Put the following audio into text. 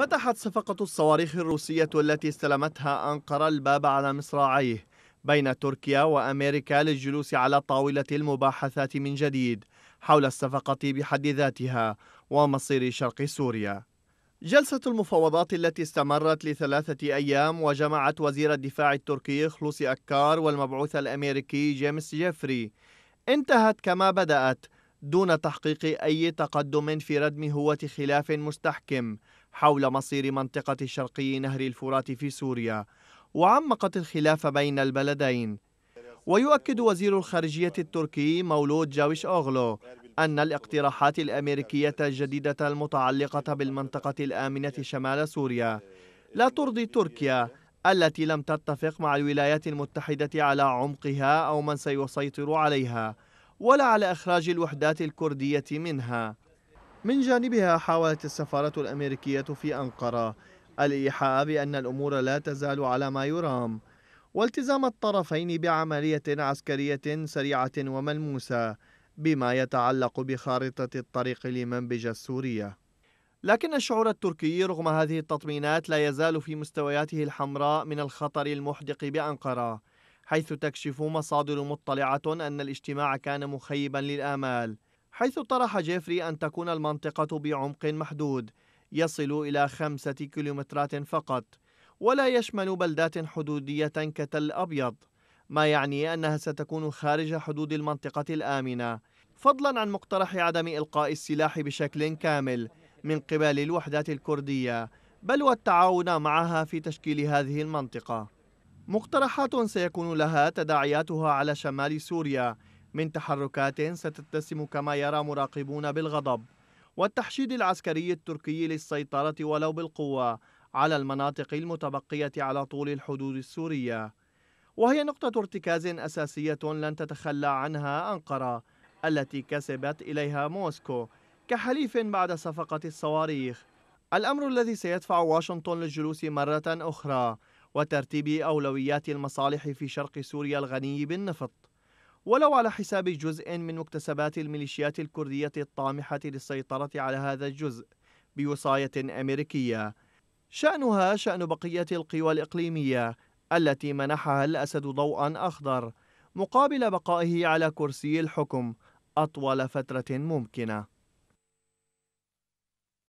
فتحت صفقة الصواريخ الروسية التي استلمتها أنقرة الباب على مصراعيه بين تركيا وأمريكا للجلوس على طاولة المباحثات من جديد حول الصفقة بحد ذاتها ومصير شرق سوريا جلسة المفاوضات التي استمرت لثلاثة أيام وجمعت وزير الدفاع التركي خلوصي أكار والمبعوث الأمريكي جيمس جيفري انتهت كما بدأت دون تحقيق أي تقدم في ردم هوة خلاف مستحكم حول مصير منطقة شرقي نهر الفرات في سوريا وعمقت الخلاف بين البلدين ويؤكد وزير الخارجية التركي مولود جاويش أوغلو أن الاقتراحات الأمريكية الجديدة المتعلقة بالمنطقة الآمنة شمال سوريا لا ترضي تركيا التي لم تتفق مع الولايات المتحدة على عمقها أو من سيسيطر عليها ولا على إخراج الوحدات الكردية منها من جانبها حاولت السفارة الأمريكية في أنقرة الإيحاء بأن الأمور لا تزال على ما يرام والتزام الطرفين بعملية عسكرية سريعة وملموسة بما يتعلق بخارطة الطريق لمنبج السورية لكن الشعور التركي رغم هذه التطمينات لا يزال في مستوياته الحمراء من الخطر المحدق بأنقرة حيث تكشف مصادر مطلعة أن الاجتماع كان مخيبا للآمال حيث طرح جيفري أن تكون المنطقة بعمق محدود يصل إلى خمسة كيلومترات فقط ولا يشمل بلدات حدودية كتل أبيض ما يعني أنها ستكون خارج حدود المنطقة الآمنة فضلا عن مقترح عدم إلقاء السلاح بشكل كامل من قبل الوحدات الكردية بل والتعاون معها في تشكيل هذه المنطقة مقترحات سيكون لها تداعياتها على شمال سوريا من تحركات ستتسم كما يرى مراقبون بالغضب والتحشيد العسكري التركي للسيطرة ولو بالقوة على المناطق المتبقية على طول الحدود السورية وهي نقطة ارتكاز أساسية لن تتخلى عنها أنقرة التي كسبت إليها موسكو كحليف بعد صفقة الصواريخ الأمر الذي سيدفع واشنطن للجلوس مرة أخرى وترتيب أولويات المصالح في شرق سوريا الغني بالنفط ولو على حساب جزء من مكتسبات الميليشيات الكردية الطامحة للسيطرة على هذا الجزء بوصاية أمريكية شأنها شأن بقية القوى الإقليمية التي منحها الأسد ضوءا أخضر مقابل بقائه على كرسي الحكم أطول فترة ممكنة